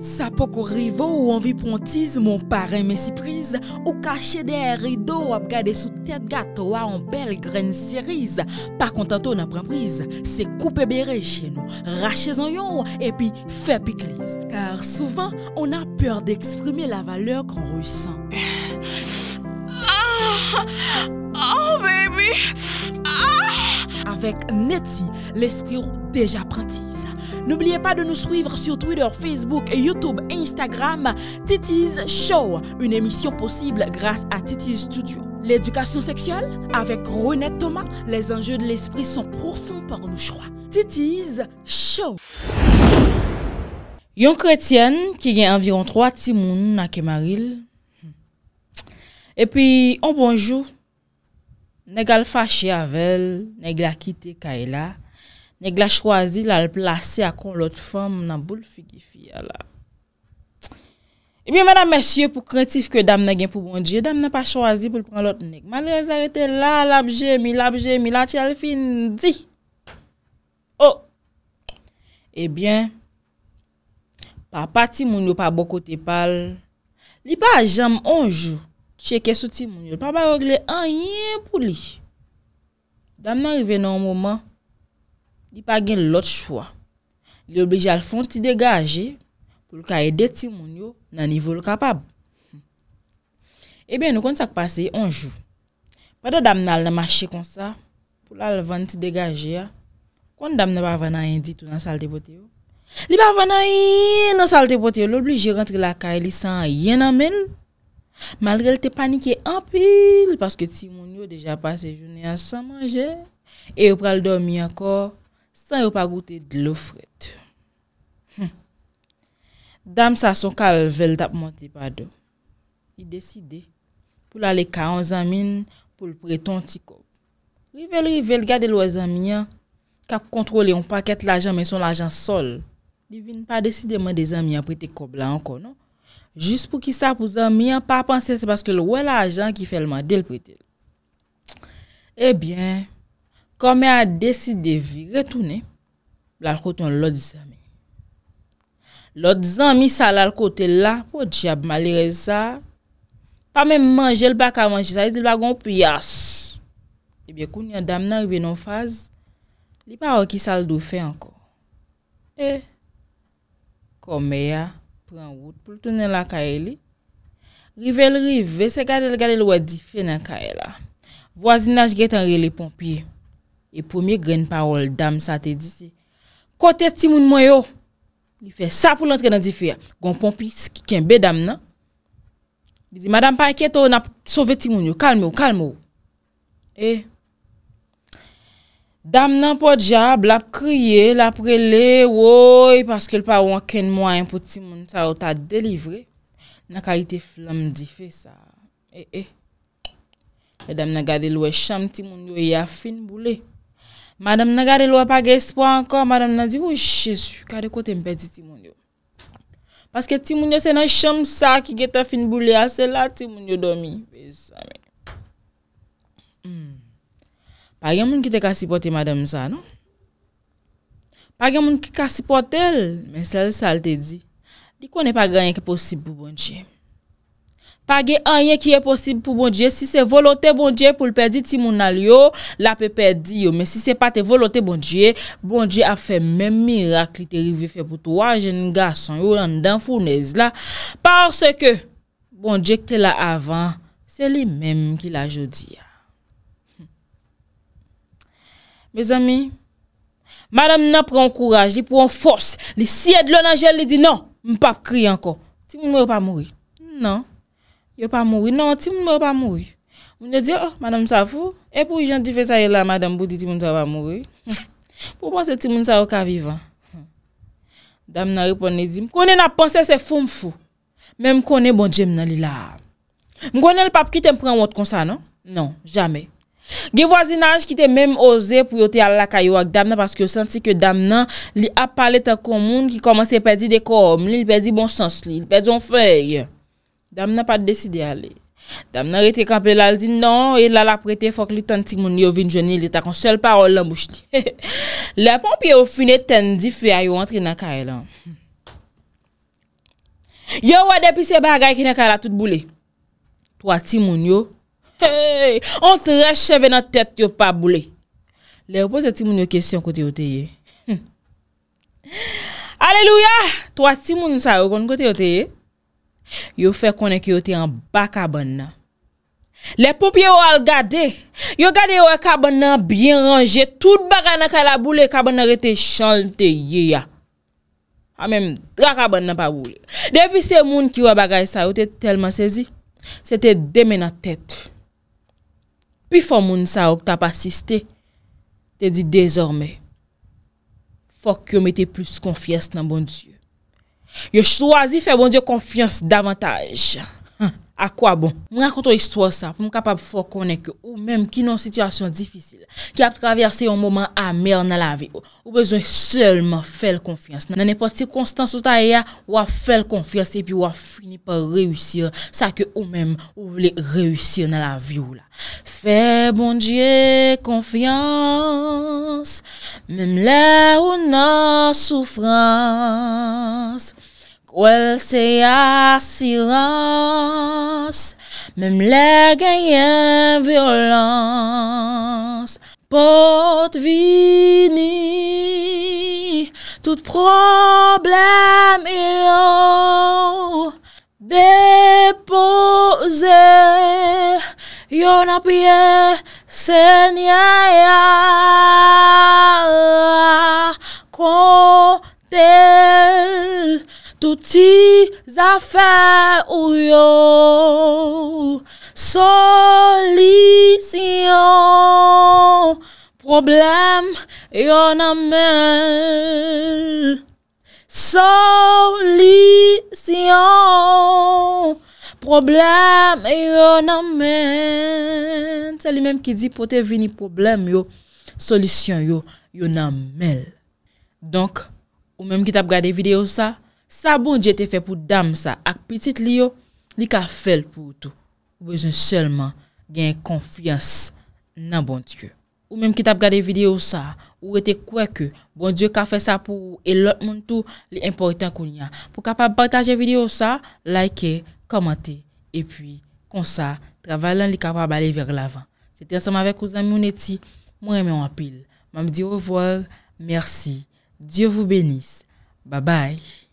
Ça peut rivaux ou envie prontise mon parrain, mais prise, ou cacher des rideaux ou regarder sous tête gâteau en belle graine cerise. Par contre, on n'a pas prise, c'est couper béré chez nous, rachez en et puis faire piclise. Car souvent, on a peur d'exprimer la valeur qu'on ressent. Ah! Oh, ah! Avec Netty, l'esprit déjà prentise. N'oubliez pas de nous suivre sur Twitter, Facebook, YouTube et Instagram. Titi's Show, une émission possible grâce à Titi's Studio. L'éducation sexuelle, avec Renette Thomas, les enjeux de l'esprit sont profonds par nos choix. Titi's Show. Yon chrétienne qui a environ 3 timoun à Kemaril. Et puis, un bonjour. Negal fâché avec elle, quitté Kaila. Nèk la chwazi la l plase akon lot fèm nan bou l figi fè ya la. Ebyen mèdam mèsyè pou kretif ke dam nan gen pou bondje, dam nan pa chwazi pou l pran lot nèk. Man lè zarete la, la bjèmi, la bjèmi, la tchèl fin di. Oh, ebyen, papa ti moun yo pa boko te pal. Li pa jam anjou, chèkè sou ti moun yo, papa yo gle anjè pou li. Dam nan rive nan mouman, Li pa gen lot chwa. Li oblije al fon ti degaje pou l ka e de ti moun yo nan nivou l kapab. E ben nou kontak pase yon jou. Pwado dam nan al nan mache kon sa pou l al van ti degaje ya. Kont dam nan pa vana yon ditou nan salte pote yo. Li pa vana yon nan salte pote yo. Li oblije rentre la ka e li san yon amen. Malre l te panike anpil. Li paske ti moun yo deja pase jounen a san manje. E yo pral dormi anko. San yo pa goute d'lo fred. Dam sa son kal vel tap monte pa do. I deside pou la le ka an zamin pou l preton ti kob. Ri vel ri vel gade l wè zamin ya ka pou kontrole yon paket l ajan men son l ajan sol. Li vin pa deside men de zamin ya prete kob la anko, no? Jus pou ki sa pou zamin ya pa panse se baske l wè l ajan ki felman del prete. Ebyen, Kome a deside vi retoune blal kote yon lodi zame. Lodi zame sal al kote la, wot diyab malire za. Pa men manje l baka manje zay, zil bagon piyas. Ebyekoun yon dam nan rive nan faz, li pa wakis sal do fe anko. E, kome a pran wot pou l tounen la kae li. Rive l rive, se gade l gade l wadi fe nan kae la. Vwazinaj get an rile pon piye. E pomiye gren parol dam sa te disi. Kote timoun mwen yo. Ni fe sa pou lantre nan di fe ya. Gon pon pis ki kenbe dam nan. Di zi, madame pa ekye tou na sove timoun yo. Kalm yo, kalm yo. E. Dam nan po diya blap kriye. Lapre le woy. Paske l pa wanken mwen pou timoun. Sa wot a delivre. Na ka ite flam di fe sa. E. Eh, e eh. dam nan gade lwe sham timoun yo. Ya fin boule. E. Madame nan gade lwa pa gespo anka, madame nan di, wesh, oh, jesu, kade kote mpedi timon yo. Paske timon yo se nan sham sa ki geta fin boule a ah, se la, timon yo domi. Hmm. Pagyan moun ki te ka sipote madame sa, no? Pagyan moun ki ka sipote el, men sel sal te di, di konen pa ganyan ki posib pou bonche. Page anye ki e posib pou bon diye. Si se volote bon diye pou l perdi ti moun al yo, la pe perdi yo. Men si se pa te volote bon diye, bon diye a fe men mirakli te rive fe pou to. Wajen nga son yo lan dan founèz la. Parse ke bon diye ki te la avan, se li menm ki la jodi ya. Hm. Me zami, madame nan pran kouraj li pran fos. Li siye dlonan jel li di nan, mpap kri anko. Ti moun mwen pa mouri. Nan. Yo pa moui, nan, ti moun yo pa moui. Moun yo diyo, oh, madame sa fou, epou yon di fe sa yon la madame boudi ti moun sa pa moui. Pou panse ti moun sa yo ka vivan. Dam nan yo ponne di, mkone na panse se fou mfou. Men mkone bon djem nan li la. Mkone li pa pkite mpren wot kon sa, nan? Nan, jamen. Ge vwazinan jkite men m oze pou yote ala la kayo ak dam nan paske yo senti ke dam nan li ap pale ta komoun ki komanse pedi de kom, li pedi bon sens li, li pedi on feyye. Dam nan pa de deside ale. Dam nan rete kampe lal di nan, e lal aprete fok li tan timoun yo vin jouni li, takon sel parol lan bouch li. Le pon pi yo fine ten di fwe a yo antre nan ka e lan. Yo wade pi se bagay ki nan ka la tout boule. To a timoun yo. On te recheve nan tet yo pa boule. Le yo pose timoun yo kesyon kote yo teye. Aleluya! To a timoun yo sa yo kon kote yo teye. Yo fe konen ki yo te an baka ban nan. Le popye yo al gade, yo gade yo e ka ban nan byen ranje, tout baka nan ka la boule, ka ban nan rete chante ye ya. A men, dra ka ban nan pa boule. Depi se moun ki yo bagay sa yo te telman sezi, se te deme nan tet. Pi fon moun sa yo ki ta pasiste, te di dezorme. Fok yo me te plus konfies nan bon diyo. Yo chwazi fè bon diye konfians davantaj. A kwa bon? Mwen akonto istwa sa pou mwen kapab fò konen ke ou menm ki non situasyon difisil. Ki ap traverse yon moman amer nan la vi ou. Ou bezon selman fè l konfians. Nan nepo sikonstans ou ta eya, wap fè l konfians e pi wap fini pa reyusir sa ke ou menm ou wile reyusir nan la vi ou la. Fè bon diye konfians. Mem le ou nan soufrans, Kwel se ya sirans, Mem le genyen violans, Pot vini, Tout problem e yo, Depoze, Yo napye senye ya, Touti zafè ou yo, solisyon, problem yo nan men. Solisyon, problem yo nan men. Se li menm ki di potè vini problem yo, solisyon yo, yo nan men. Donk, ou menm ki tap gade video sa, Sa bon di ete fe pou dam sa ak pitit li yo, li ka fel pou tou. Ou bezon selman gen konfians nan bon di yo. Ou menm ki tap gade video sa, ou ete kwe ke, bon di yo ka fe sa pou elot moun tou li importan kon yan. Pou kapab partaje video sa, like, komante, epi konsa, travalan li kapab ale ver lavan. Se ten seman vek kouzan moun eti, mwen remen wapil. Mwen mdi ouvoar, mersi. Diyo vou benis. Babay.